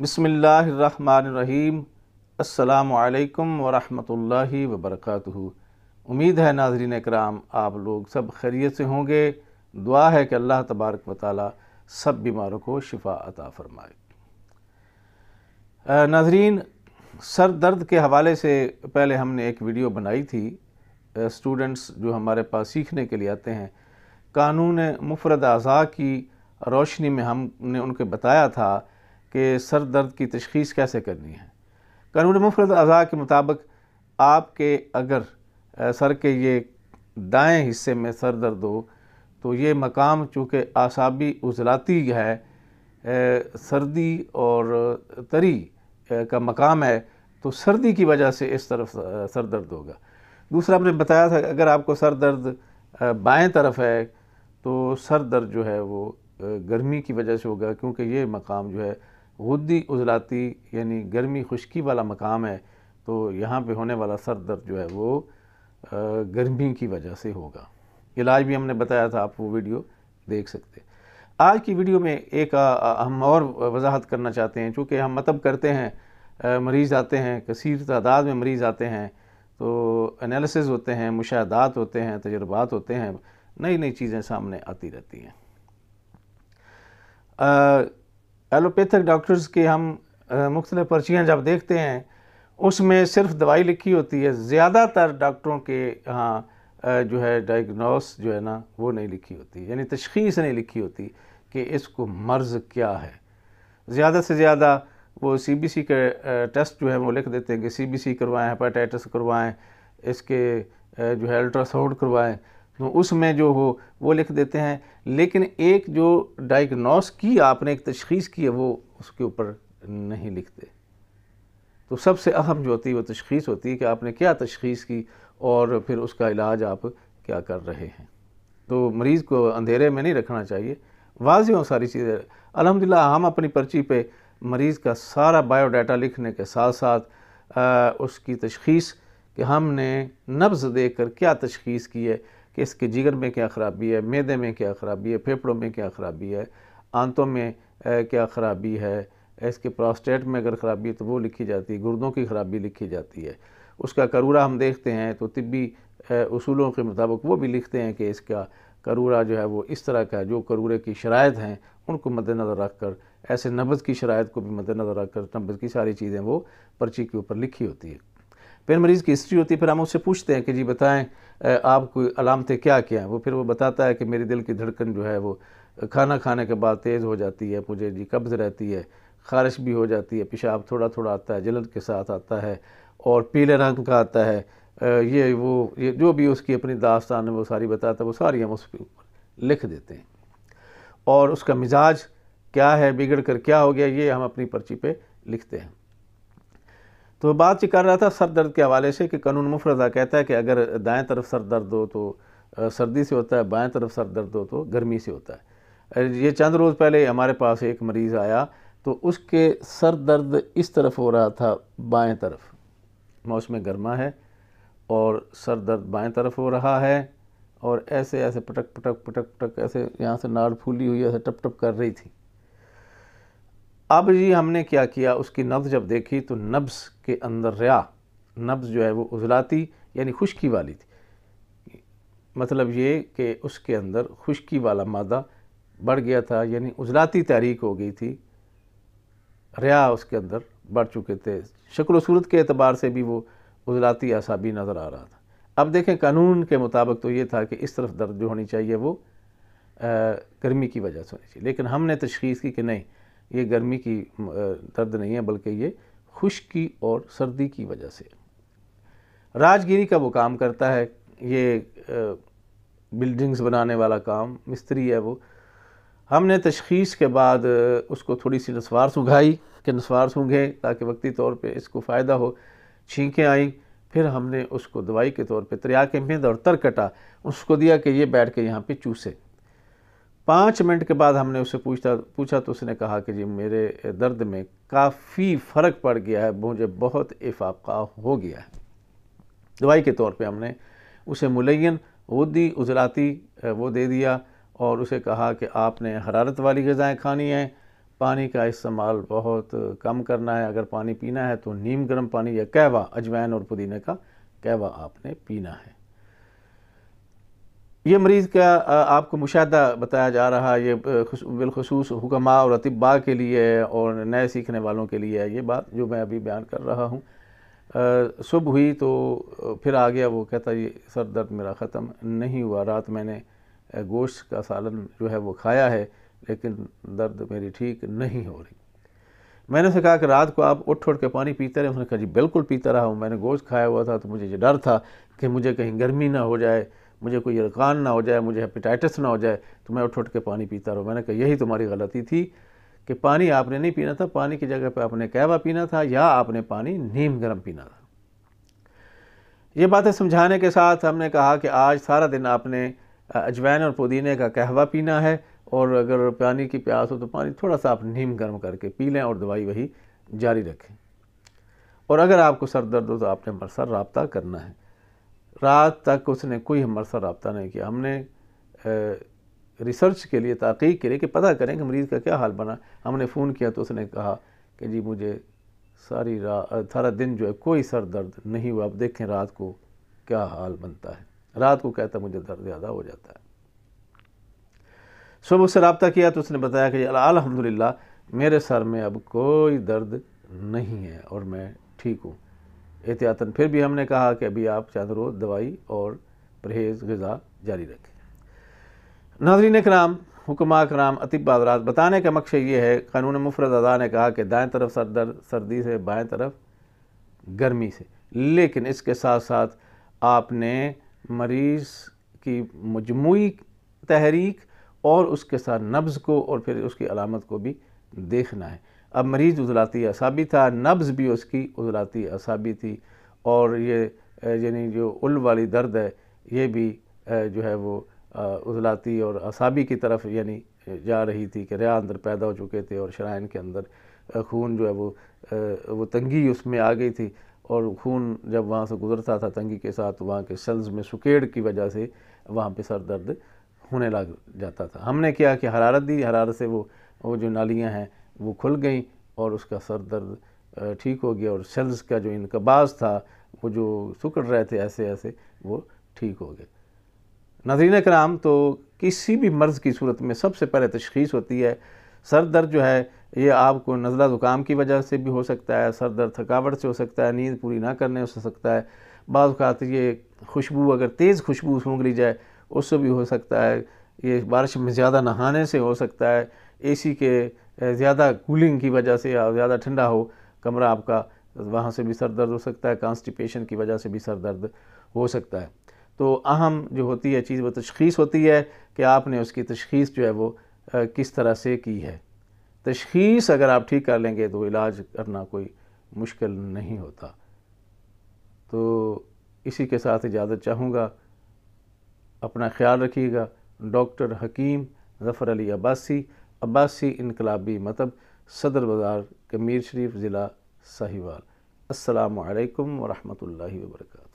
بسم اللہ الرحمن الرحیم السلام علیکم ورحمۃ اللہ وبرکاتہ امید ہے ناظرین اکرام آپ لوگ سب خیریت سے ہوں گے دعا ہے کہ اللہ تبارک و تعالی سب بیماروں کو شفا عطا فرمائے ناظرین سر درد کے حوالے سے پہلے ہم نے ایک ویڈیو بنائی تھی اسٹوڈنٹس جو ہمارے پاس سیکھنے کے لیے آتے ہیں قانون مفرد اعضاء کی روشنی میں ہم نے ان کے بتایا تھا کہ سر درد کی تشخیص کیسے کرنی ہے قانون مفرد اعضاء کے مطابق آپ کے اگر سر کے یہ دائیں حصے میں سر درد ہو تو یہ مقام چونکہ اعصابی ازلاتی ہے سردی اور تری کا مقام ہے تو سردی کی وجہ سے اس طرف سر درد ہوگا دوسرا آپ نے بتایا تھا اگر آپ کو سر درد بائیں طرف ہے تو سر درد جو ہے وہ گرمی کی وجہ سے ہوگا کیونکہ یہ مقام جو ہے غدی ازلاتی یعنی گرمی خشکی والا مقام ہے تو یہاں پہ ہونے والا سر درد جو ہے وہ گرمی کی وجہ سے ہوگا علاج بھی ہم نے بتایا تھا آپ وہ ویڈیو دیکھ سکتے آج کی ویڈیو میں ایک ہم اور وضاحت کرنا چاہتے ہیں چونکہ ہم مطب کرتے ہیں مریض آتے ہیں کثیر تعداد میں مریض آتے ہیں تو انالسز ہوتے ہیں مشاہدات ہوتے ہیں تجربات ہوتے ہیں نئی نئی چیزیں سامنے آتی رہتی ہیں ایلوپیتھک ڈاکٹرز کے ہم مختلف پرچیاں جب دیکھتے ہیں اس میں صرف دوائی لکھی ہوتی ہے زیادہ تر ڈاکٹروں کے ہاں جو ہے ڈائگنوس جو ہے نا وہ نہیں لکھی ہوتی یعنی تشخیص نہیں لکھی ہوتی کہ اس کو مرض کیا ہے زیادہ سے زیادہ وہ سی بی سی کے ٹیسٹ جو ہے وہ لکھ دیتے ہیں کہ سی بی سی کروائیں ہیپاٹائٹس کروائیں اس کے جو ہے الٹرا ساؤنڈ کروائیں اس میں جو ہو وہ لکھ دیتے ہیں لیکن ایک جو ڈائگنوس کی آپ نے ایک تشخیص کی ہے وہ اس کے اوپر نہیں لکھتے تو سب سے اہم جو ہوتی ہے وہ تشخیص ہوتی ہے کہ آپ نے کیا تشخیص کی اور پھر اس کا علاج آپ کیا کر رہے ہیں تو مریض کو اندھیرے میں نہیں رکھنا چاہیے واضح ہوں ساری چیزیں الحمدللہ ہم اپنی پرچی پہ مریض کا سارا بایو ڈیٹا لکھنے کے ساتھ ساتھ اس کی تشخیص کہ ہم نے نبز دے کر کیا تشخیص کی ہے کہ اس کے جگر میں کیا خرابی ہے میدے میں کیا خرابی ہے پھیپڑوں میں کیا خرابی ہے آنتوں میں کیا خرابی ہے اس کے پراسٹیٹ میں اگر خرابی ہے تو وہ لکھی جاتی ہے گردوں کی خرابی لکھی جاتی ہے اس کا کرورہ ہم دیکھتے ہیں تو طبی اصولوں کے مطابق وہ بھی لکھتے ہیں کہ اس کا کرورہ جو ہے وہ اس طرح کا ہے جو کرورے کی شرائط ہیں ان کو مد نظر رکھ کر ایسے نبض کی شرائط کو بھی مد نظر رکھ کر نبض کی ساری چیزیں وہ پرچی کے اوپر لکھی ہوتی ہے پھر مریض کی ہسٹری ہوتی ہے پھر ہم اس سے پوچھتے ہیں کہ جی بتائیں آپ کو علامتیں کیا کیا ہیں وہ پھر وہ بتاتا ہے کہ میرے دل کی دھڑکن جو ہے وہ کھانا کھانے کے بعد تیز ہو جاتی ہے مجھے جی قبض رہتی ہے خارش بھی ہو جاتی ہے پیشاب تھوڑا تھوڑا آتا ہے جلد کے ساتھ آتا ہے اور پیلے رنگ کا آتا ہے یہ وہ یہ جو بھی اس کی اپنی داستان ہے وہ ساری بتاتا ہے وہ ساری ہم اس کے اوپر لکھ دیتے ہیں اور اس کا مزاج کیا ہے بگڑ کر کیا ہو گیا یہ ہم اپنی پرچی پہ لکھتے ہیں تو بات یہ کر رہا تھا سر درد کے حوالے سے کہ قانون مفردہ کہتا ہے کہ اگر دائیں طرف سر درد ہو تو سردی سے ہوتا ہے بائیں طرف سر درد ہو تو گرمی سے ہوتا ہے یہ چند روز پہلے ہمارے پاس ایک مریض آیا تو اس کے سر درد اس طرف ہو رہا تھا بائیں طرف موسم گرما ہے اور سر درد بائیں طرف ہو رہا ہے اور ایسے ایسے پٹک پٹک پٹک پٹک ایسے یہاں سے ناڑ پھولی ہوئی ایسے ٹپ ٹپ کر رہی تھی اب جی ہم نے کیا کیا اس کی نبز جب دیکھی تو نبز کے اندر ریا نبز جو ہے وہ ازلاتی یعنی خشکی والی تھی مطلب یہ کہ اس کے اندر خشکی والا مادہ بڑھ گیا تھا یعنی ازلاتی تحریک ہو گئی تھی ریا اس کے اندر بڑھ چکے تھے شکل و صورت کے اعتبار سے بھی وہ ازلاتی اعصابی نظر آ رہا تھا اب دیکھیں قانون کے مطابق تو یہ تھا کہ اس طرف درد جو ہونی چاہیے وہ گرمی کی وجہ سے ہونی چاہیے لیکن ہم نے تشخیص کی کہ نہیں یہ گرمی کی درد نہیں ہے بلکہ یہ خشکی اور سردی کی وجہ سے راجگیری کا وہ کام کرتا ہے یہ بلڈنگز بنانے والا کام مستری ہے وہ ہم نے تشخیص کے بعد اس کو تھوڑی سی نسوار سنگھائی کہ نسوار سونگھیں تاکہ وقتی طور پہ اس کو فائدہ ہو چھینکیں آئیں پھر ہم نے اس کو دوائی کے طور پہ تریا کے مہند اور تر کٹا اس کو دیا کہ یہ بیٹھ کے یہاں پہ چوسے پانچ منٹ کے بعد ہم نے اسے پوچھتا پوچھا تو اس نے کہا کہ جی میرے درد میں کافی فرق پڑ گیا ہے مجھے بہت افاقہ ہو گیا ہے دوائی کے طور پہ ہم نے اسے ملین وہ دی ازراتی وہ دے دیا اور اسے کہا کہ آپ نے حرارت والی غذائیں کھانی ہیں پانی کا استعمال بہت کم کرنا ہے اگر پانی پینا ہے تو نیم گرم پانی یا کہوہ اجوائن اور پودینے کا کہوہ آپ نے پینا ہے یہ مریض کا آپ کو مشاہدہ بتایا جا رہا ہے یہ بالخصوص حکماء اور اطباء کے لیے اور نئے سیکھنے والوں کے لیے ہے یہ بات جو میں ابھی بیان کر رہا ہوں صبح ہوئی تو پھر آ گیا وہ کہتا ہے یہ سر درد میرا ختم نہیں ہوا رات میں نے گوشت کا سالن جو ہے وہ کھایا ہے لیکن درد میری ٹھیک نہیں ہو رہی میں نے اسے کہا کہ رات کو آپ اٹھ اٹھ کے پانی پیتے رہے اس نے کہا جی بالکل پیتا رہا ہوں میں نے گوشت کھایا ہوا تھا تو مجھے یہ ڈر تھا کہ مجھے کہیں گرمی نہ ہو جائے مجھے کوئی ارکان نہ ہو جائے مجھے ہیپیٹائٹس نہ ہو جائے تو میں اٹھ اٹھ کے پانی پیتا رہا میں نے کہا یہی تمہاری غلطی تھی کہ پانی آپ نے نہیں پینا تھا پانی کی جگہ پہ آپ نے کیوا پینا تھا یا آپ نے پانی نیم گرم پینا تھا یہ باتیں سمجھانے کے ساتھ ہم نے کہا کہ آج سارا دن آپ نے اجوین اور پودینے کا قہوہ پینا ہے اور اگر پانی کی پیاس ہو تو پانی تھوڑا سا آپ نیم گرم کر کے پی لیں اور دوائی وہی جاری رکھیں اور اگر آپ کو سر درد ہو تو آپ نے مرسر رابطہ کرنا ہے رات تک اس نے کوئی ہمارے ساتھ رابطہ نہیں کیا ہم نے ریسرچ کے لیے تحقیق کے لیے کہ پتہ کریں کہ مریض کا کیا حال بنا ہم نے فون کیا تو اس نے کہا کہ جی مجھے ساری رات سارا دن جو ہے کوئی سر درد نہیں ہوا اب دیکھیں رات کو کیا حال بنتا ہے رات کو کہتا مجھے درد زیادہ ہو جاتا ہے صبح اس سے رابطہ کیا تو اس نے بتایا کہ جی، الحمدللہ میرے سر میں اب کوئی درد نہیں ہے اور میں ٹھیک ہوں احتیاطاً پھر بھی ہم نے کہا کہ ابھی آپ چاند روز دوائی اور پرہیز غذا جاری رکھیں ناظرین اکرام حکمہ اکرام عطیب بادرات بتانے کا مقصد یہ ہے قانون مفرد ادا نے کہا کہ دائیں طرف سردر سردی سے بائیں طرف گرمی سے لیکن اس کے ساتھ ساتھ آپ نے مریض کی مجموعی تحریک اور اس کے ساتھ نبز کو اور پھر اس کی علامت کو بھی دیکھنا ہے اب مریض عضلاتی اعصابی تھا نبز بھی اس کی عضلاتی اعصابی تھی اور یہ یعنی جو ال والی درد ہے یہ بھی جو ہے وہ عضلاتی اور اعصابی کی طرف یعنی جا رہی تھی کہ ریا اندر پیدا ہو چکے تھے اور شرائن کے اندر خون جو ہے وہ وہ تنگی اس میں آ گئی تھی اور خون جب وہاں سے گزرتا تھا تنگی کے ساتھ وہاں کے سلز میں سکیڑ کی وجہ سے وہاں پہ سر درد ہونے لگ جاتا تھا ہم نے کیا کہ حرارت دی حرارت سے وہ جو نالیاں ہیں وہ کھل گئیں اور اس کا سر درد ٹھیک ہو گیا اور سیلز کا جو انقباز تھا وہ جو سکڑ رہے تھے ایسے ایسے وہ ٹھیک ہو گئے ناظرین کرام تو کسی بھی مرض کی صورت میں سب سے پہلے تشخیص ہوتی ہے سر درد جو ہے یہ آپ کو نزلہ زکام کی وجہ سے بھی ہو سکتا ہے سر درد تھکاوٹ سے ہو سکتا ہے نیند پوری نہ کرنے ہو سکتا ہے بعض اوقات یہ خوشبو اگر تیز خوشبو سونگ لی جائے اس سے بھی ہو سکتا ہے یہ بارش میں زیادہ نہانے سے ہو سکتا ہے اے سی کے زیادہ کولنگ کی وجہ سے یا زیادہ ٹھنڈا ہو کمرہ آپ کا وہاں سے بھی سر درد ہو سکتا ہے کانسٹیپیشن کی وجہ سے بھی سر درد ہو سکتا ہے تو اہم جو ہوتی ہے چیز وہ تشخیص ہوتی ہے کہ آپ نے اس کی تشخیص جو ہے وہ کس طرح سے کی ہے تشخیص اگر آپ ٹھیک کر لیں گے تو علاج کرنا کوئی مشکل نہیں ہوتا تو اسی کے ساتھ اجازت چاہوں گا اپنا خیال رکھیے گا ڈاکٹر حکیم ظفر علی عباسی عباسی انقلابی مطب صدر بازار کمیر شریف ضلع سہیوال السلام علیکم ورحمۃ اللہ وبرکاتہ